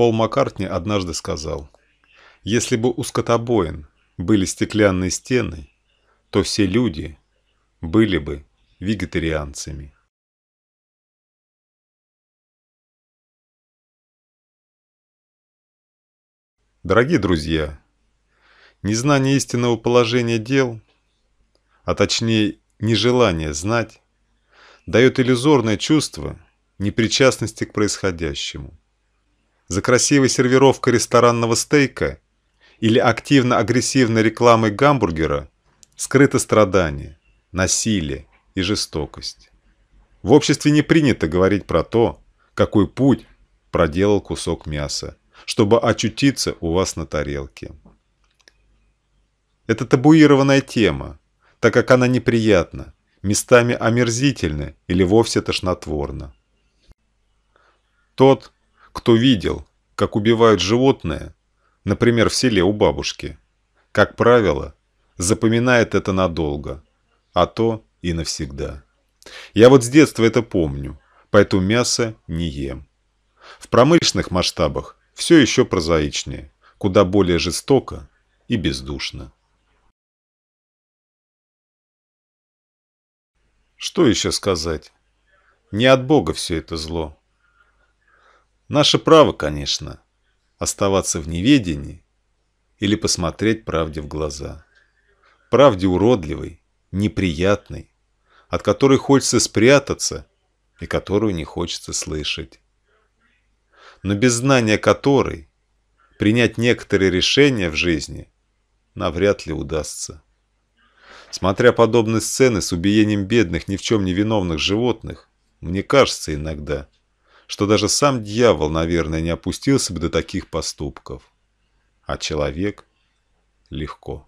Пол Маккартни однажды сказал, «Если бы у скотобоин были стеклянные стены, то все люди были бы вегетарианцами». Дорогие друзья, незнание истинного положения дел, а точнее нежелание знать, дает иллюзорное чувство непричастности к происходящему за красивой сервировкой ресторанного стейка или активно-агрессивной рекламой гамбургера скрыто страдание, насилие и жестокость. В обществе не принято говорить про то, какой путь проделал кусок мяса, чтобы очутиться у вас на тарелке. Это табуированная тема, так как она неприятна, местами омерзительна или вовсе тошнотворна. Тот, кто видел, как убивают животное, например, в селе у бабушки, как правило, запоминает это надолго, а то и навсегда. Я вот с детства это помню, поэтому мясо не ем. В промышленных масштабах все еще прозаичнее, куда более жестоко и бездушно. Что еще сказать? Не от Бога все это зло. Наше право, конечно, оставаться в неведении или посмотреть правде в глаза. Правде уродливой, неприятной, от которой хочется спрятаться и которую не хочется слышать. Но без знания которой принять некоторые решения в жизни навряд ли удастся. Смотря подобные сцены с убиением бедных, ни в чем не виновных животных, мне кажется иногда – что даже сам дьявол, наверное, не опустился бы до таких поступков. А человек легко.